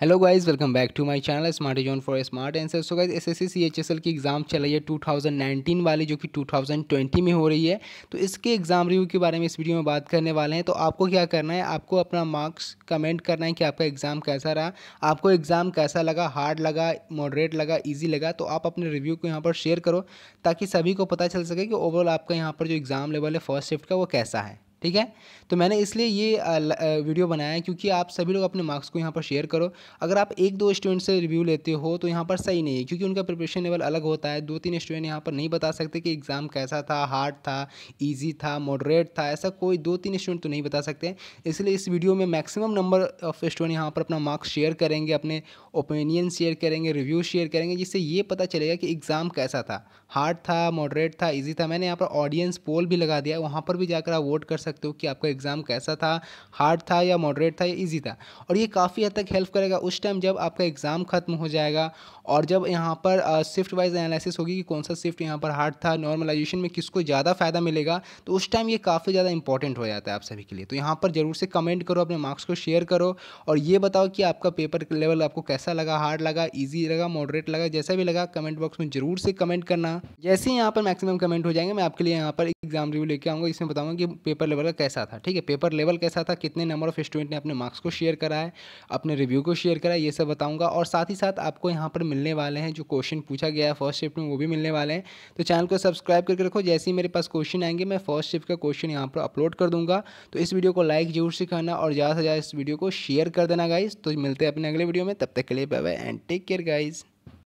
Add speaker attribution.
Speaker 1: hello guys welcome back to my channel smart zone for smart answer so guys SSC CHSL की exam चल रही है 2019 वाली जो कि 2020 में हो रही है तो इसके एग्ज़ाम रिव्यू के बारे में इस वीडियो में बात करने वाले हैं तो आपको क्या करना है आपको अपना मार्क्स कमेंट करना है कि आपका एग्ज़ाम कैसा रहा आपको एग्ज़ाम कैसा लगा हार्ड लगा मॉडरेट लगा ईजी लगा तो आप अपने रिव्यू को यहाँ पर शेयर करो ताकि सभी को पता चल सके कि ओवरऑल आपका यहाँ पर जो एग्ज़ाम लेवल है फर्स्ट शिफ्ट का वो कैसा है ठीक है तो मैंने इसलिए ये वीडियो बनाया है क्योंकि आप सभी लोग अपने मार्क्स को यहाँ पर शेयर करो अगर आप एक दो स्टूडेंट से रिव्यू लेते हो तो यहाँ पर सही नहीं है क्योंकि उनका प्रिपरेशन लेवल अलग होता है दो तीन स्टूडेंट यहाँ पर नहीं बता सकते कि एग्ज़ाम कैसा था हार्ड था ईजी था मॉडरेट था ऐसा कोई दो तीन स्टूडेंट तो नहीं बता सकते इसलिए इस वीडियो में मैक्सिमम नंबर ऑफ स्टूडेंट यहाँ पर अपना मार्क्स शेयर करेंगे अपने ओपिनियन शेयर करेंगे रिव्यू शेयर करेंगे जिससे ये पता चलेगा कि एग्ज़ाम कैसा था हार्ड था मॉडरेट था ईजी था मैंने यहाँ पर ऑडियंस पोल भी लगा दिया वहाँ पर भी जाकर आप वोट कर सकते सकते हो कि आपका एग्ज़ाम कैसा था हार्ड था या मॉडरेट था या ईजी था और ये काफ़ी हद तक हेल्प करेगा उस टाइम जब आपका एग्ज़ाम ख़त्म हो जाएगा और जब यहाँ पर शिफ्ट वाइज एनालिसिस होगी कि कौन सा शिफ्ट यहाँ पर हार्ड था नॉर्मलाइजेशन में किसको ज़्यादा फ़ायदा मिलेगा तो उस टाइम ये काफ़ी ज़्यादा इंपॉर्टेंट हो जाता है आप सभी के लिए तो यहाँ पर ज़रूर से कमेंट करो अपने मार्क्स को शेयर करो और ये बताओ कि आपका पेपर लेवल आपको कैसा लगा हार्ड लगा ईजी लगा मॉडरेट लगा जैसा भी लगा कमेंट बॉक्स में ज़रूर से कमेंट करना जैसे ही यहाँ पर मैक्सिमम कमेंट हो जाएंगे मैं आपके लिए यहाँ पर एग्जाम रिव्यू लेके आऊँगा इसमें बताऊँगा कि पेपर लेवल लेवल का कैसा था ठीक है पेपर लेवल कैसा था कितने नंबर ऑफ स्टूडेंट ने अपने मार्क्स को शेयर कराया अपने रिव्यू को शेयर करा ये सब बताऊंगा और साथ ही साथ आपको यहाँ पर मिलने वाले हैं जो क्वेश्चन पूछा गया है फर्स्ट शिफ्ट में वो भी मिलने वाले हैं तो चैनल को सब्सक्राइब करके रखो जैसे ही मेरे पास क्वेश्चन आएंगे मैं फर्स्ट शिफ्ट का क्वेश्चन यहाँ पर अपलोड कर दूँगा तो इस वीडियो को लाइक जरूर से करना और ज़्यादा से ज़्यादा इस वीडियो को शेयर कर देना गाइज तो मिलते हैं अपने अगले वीडियो में तब तक के लिए bye bye and take care guys